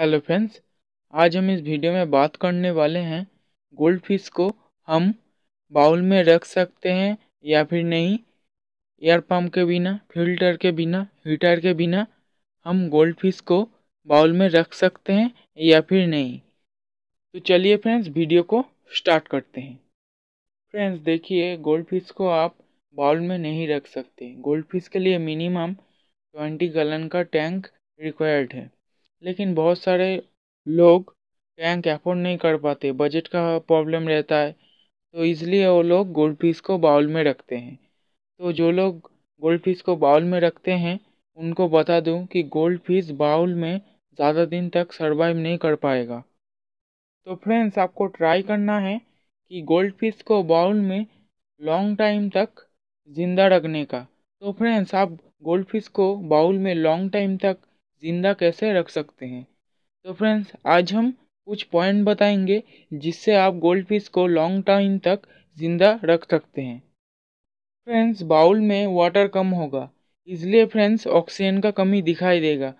hello friends आज हम इस वीडियो में बात करने वाले हैं गोल्ड फिश को हम बाउल में रख सकते हैं या फिर नहीं एयर पम्प के बिना फिल्टर के बिना हीटर के बिना हम गोल्ड फिश को बाउल में रख सकते हैं या फिर नहीं तो चलिए फ्रेंड्स वीडियो को स्टार्ट करते हैं फ्रेंड्स देखिए गोल्ड फिश को आप बाउल में नहीं रख सकते गोल्ड फिश के लिए मिनिमम ट्वेंटी गलन का टैंक रिक्वायर्ड है लेकिन बहुत सारे लोग टैंक एफोर्ड नहीं कर पाते बजट का प्रॉब्लम रहता है तो इसलिए वो लोग गोल्ड फिश को बाउल में रखते हैं तो जो लोग गोल्ड फिश को बाउल में रखते हैं उनको बता दूं कि गोल्ड फिश बाउल में ज़्यादा दिन तक सर्वाइव नहीं कर पाएगा तो फ्रेंड्स आपको ट्राई करना है कि गोल्ड फिश को बाउल में लॉन्ग टाइम तक ज़िंदा रखने का तो फ्रेंड्स आप गोल्ड फिश को बाउल में लॉन्ग टाइम तक ज़िंदा कैसे रख सकते हैं तो फ्रेंड्स आज हम कुछ पॉइंट बताएंगे जिससे आप गोल्ड फिश को लॉन्ग टाइम तक ज़िंदा रख सकते हैं फ्रेंड्स बाउल में वाटर कम होगा इसलिए फ्रेंड्स ऑक्सीजन का कमी दिखाई देगा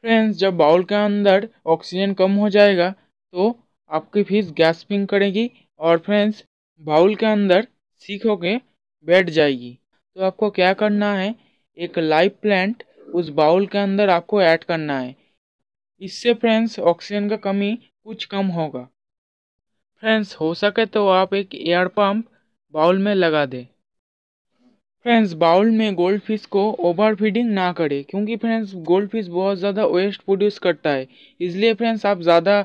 फ्रेंड्स जब बाउल के अंदर ऑक्सीजन कम हो जाएगा तो आपकी फिश गैसपिंग करेगी और फ्रेंड्स बाउल के अंदर सीख होके बैठ जाएगी तो आपको क्या करना है एक लाइव प्लांट उस बाउल के अंदर आपको ऐड करना है इससे फ्रेंड्स ऑक्सीजन का कमी कुछ कम होगा फ्रेंड्स हो सके तो आप एक एयर पंप बाउल में लगा दें फ्रेंड्स बाउल में गोल्ड फिश को ओवर फीडिंग ना करें क्योंकि फ्रेंड्स गोल्ड फिश बहुत ज़्यादा वेस्ट प्रोड्यूस करता है इसलिए फ्रेंड्स आप ज़्यादा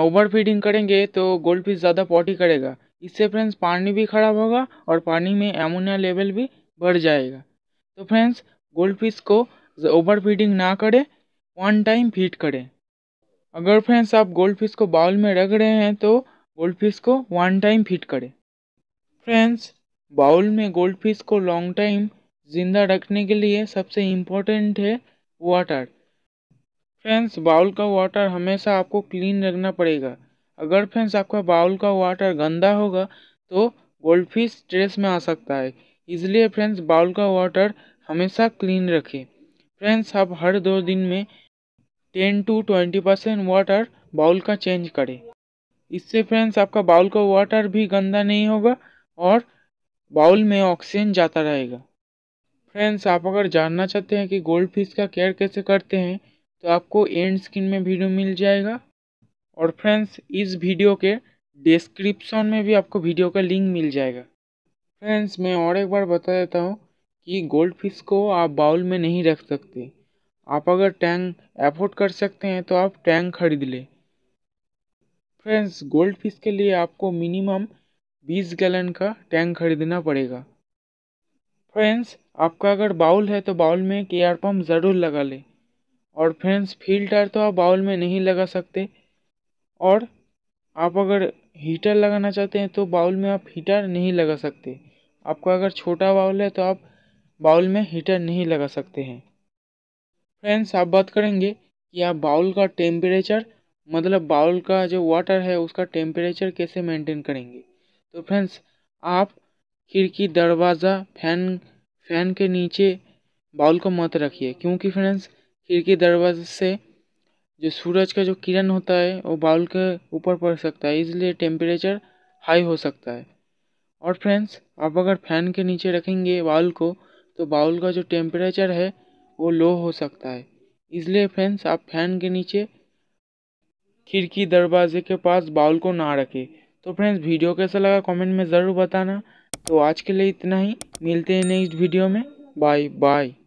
ओवर फीडिंग करेंगे तो गोल्ड फिश ज़्यादा पॉटी करेगा इससे फ्रेंड्स पानी भी ख़राब होगा और पानी में एमोनिया लेवल भी बढ़ जाएगा तो फ्रेंड्स गोल्ड फिश को ओवर फीडिंग ना करें वन टाइम फीड करें अगर फ्रेंड्स आप गोल्ड फिश को बाउल में रख रहे हैं तो गोल्ड फिश को वन टाइम फीड करें फ्रेंड्स बाउल में गोल्ड फिश को लॉन्ग टाइम ज़िंदा रखने के लिए सबसे इम्पोर्टेंट है वाटर फ्रेंड्स बाउल का वाटर हमेशा आपको क्लीन रखना पड़ेगा अगर फ्रेंड्स आपका बाउल का वाटर गंदा होगा तो गोल्ड फिश स्ट्रेस में आ सकता है इसलिए फ्रेंड्स बाउल का वाटर हमेशा क्लीन रखें फ्रेंड्स आप हर दो दिन में ten to twenty percent water bowl का चेंज करें इससे फ्रेंड्स आपका बाउल का वाटर भी गंदा नहीं होगा और बाउल में ऑक्सीजन जाता रहेगा फ्रेंड्स आप अगर जानना चाहते हैं कि गोल्ड फिश का केयर कैसे करते हैं तो आपको एंड स्क्रीन में वीडियो मिल जाएगा और फ्रेंड्स इस वीडियो के डिस्क्रिप्शन में भी आपको वीडियो का लिंक मिल जाएगा फ्रेंड्स मैं और एक बार बता देता हूँ कि गोल्ड फिश को आप बाउल में नहीं रख सकते आप अगर टैंक एफोर्ड कर सकते हैं तो आप टैंक खरीद लें फ्रेंड्स गोल्ड फिश के लिए आपको मिनिमम 20 गैलन का टैंक खरीदना पड़ेगा फ्रेंड्स आपका अगर बाउल है तो बाउल में के आर पम्प ज़रूर लगा लें और फ्रेंड्स फिल्टर तो आप बाउल में नहीं लगा सकते और आप अगर हीटर लगाना चाहते हैं तो बाउल में आप हीटर नहीं लगा सकते आपका अगर छोटा बाउल है तो आप बाउल में हीटर नहीं लगा सकते हैं फ्रेंड्स आप बात करेंगे कि आप बाउल का टेम्परेचर मतलब बाउल का जो वाटर है उसका टेम्परेचर कैसे मेंटेन करेंगे तो फ्रेंड्स आप खिड़की दरवाज़ा फैन फैन के नीचे बाउल को मत रखिए क्योंकि फ्रेंड्स खिड़की दरवाजे से जो सूरज का जो किरण होता है वो बाउल के ऊपर पड़ सकता है इसलिए टेम्परेचर हाई हो सकता है और फ्रेंड्स आप अगर फैन के नीचे रखेंगे बाउल को तो बाउल का जो टेम्परेचर है वो लो हो सकता है इसलिए फ्रेंड्स आप फैन के नीचे खिड़की दरवाजे के पास बाउल को ना रखें तो फ्रेंड्स वीडियो कैसा लगा कमेंट में ज़रूर बताना तो आज के लिए इतना ही मिलते हैं नेक्स्ट वीडियो में बाय बाय